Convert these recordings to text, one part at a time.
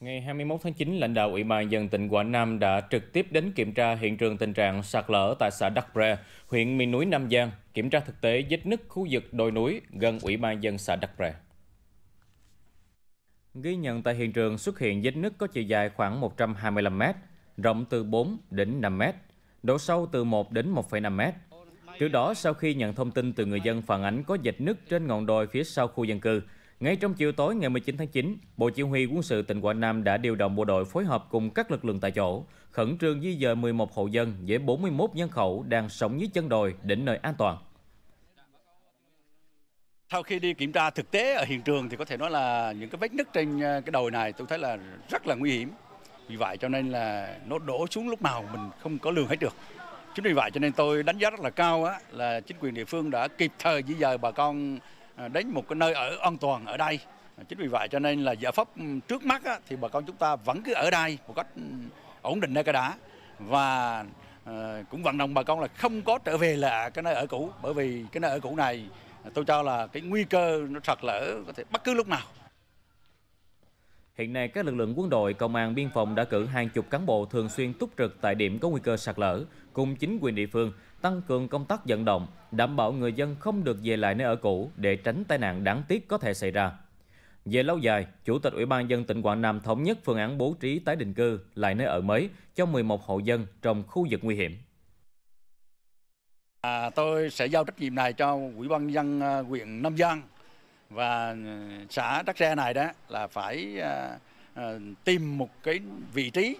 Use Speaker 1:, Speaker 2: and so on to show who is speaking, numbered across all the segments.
Speaker 1: Ngày 21 tháng 9, lãnh đạo Ủy ban dân tỉnh Quảng Nam đã trực tiếp đến kiểm tra hiện trường tình trạng sạt lở tại xã Đắc Bre, huyện miền núi Nam Giang, kiểm tra thực tế vết nứt khu vực đồi núi gần Ủy ban dân xã Đắc Bre. Ghi nhận tại hiện trường xuất hiện vết nứt có chiều dài khoảng 125 m, rộng từ 4 đến 5 m, độ sâu từ 1 đến 1,5 m. Trước đó, sau khi nhận thông tin từ người dân phản ánh có dịch nứt trên ngọn đồi phía sau khu dân cư, ngay trong chiều tối ngày 19 tháng 9, Bộ Chỉ huy quân sự tỉnh Quảng Nam đã điều động bộ đội phối hợp cùng các lực lượng tại chỗ, khẩn trương di dời 11 hộ dân với 41 nhân khẩu đang sống dưới chân đồi đến nơi an toàn.
Speaker 2: Sau khi đi kiểm tra thực tế ở hiện trường thì có thể nói là những cái vết nứt trên ờ, cái đồi này tôi thấy là rất là nguy hiểm. Vì vậy cho nên là nó đổ xuống lúc nào mình không có lường hết được. Chính vì vậy cho nên tôi đánh giá rất là cao á, là chính quyền địa phương đã kịp thời di dời bà con À, đến một cái nơi ở an toàn ở đây. À, chính vì vậy cho nên là giải pháp trước mắt á, thì bà con chúng ta vẫn cứ ở đây một cách ổn định nơi cái đá và à, cũng vận động bà con là không có trở về là cái nơi ở cũ bởi vì cái nơi ở cũ này tôi cho là cái nguy cơ nó sạt lở có thể bất cứ lúc nào
Speaker 1: Hiện nay, các lực lượng quân đội, công an, biên phòng đã cử hàng chục cán bộ thường xuyên túc trực tại điểm có nguy cơ sạt lở, cùng chính quyền địa phương tăng cường công tác vận động, đảm bảo người dân không được về lại nơi ở cũ để tránh tai nạn đáng tiếc có thể xảy ra. Về lâu dài, Chủ tịch Ủy ban dân tỉnh Quảng Nam thống nhất phương án bố trí tái định cư lại nơi ở mới cho 11 hộ dân trong khu vực nguy hiểm.
Speaker 2: À, tôi sẽ giao trách nhiệm này cho Ủy ban dân à, huyện Nam Giang và ừ, xã Đắc Tre này đó là phải ờ, ờ, tìm một cái vị trí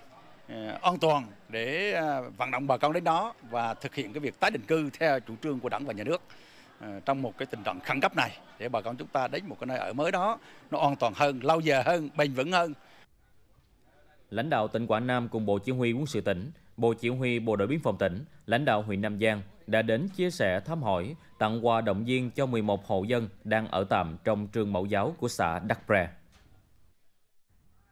Speaker 2: ờ, an toàn để vận động bà con đến đó và thực hiện cái việc tái định cư theo chủ trương của đảng và nhà nước trong một cái tình trạng khẩn cấp này để bà con chúng ta đến một cái nơi ở mới đó nó an toàn hơn, lâu dài hơn, bền vững hơn. Lãnh đạo tỉnh Quảng Nam cùng Bộ Chỉ huy quân sự
Speaker 1: tỉnh, Bộ Chỉ huy Bộ đội biên phòng tỉnh, lãnh đạo huyện Nam Giang đã đến chia sẻ thăm hỏi, tặng quà động viên cho 11 hộ dân đang ở tạm trong trường mẫu giáo của xã Đắc Prè.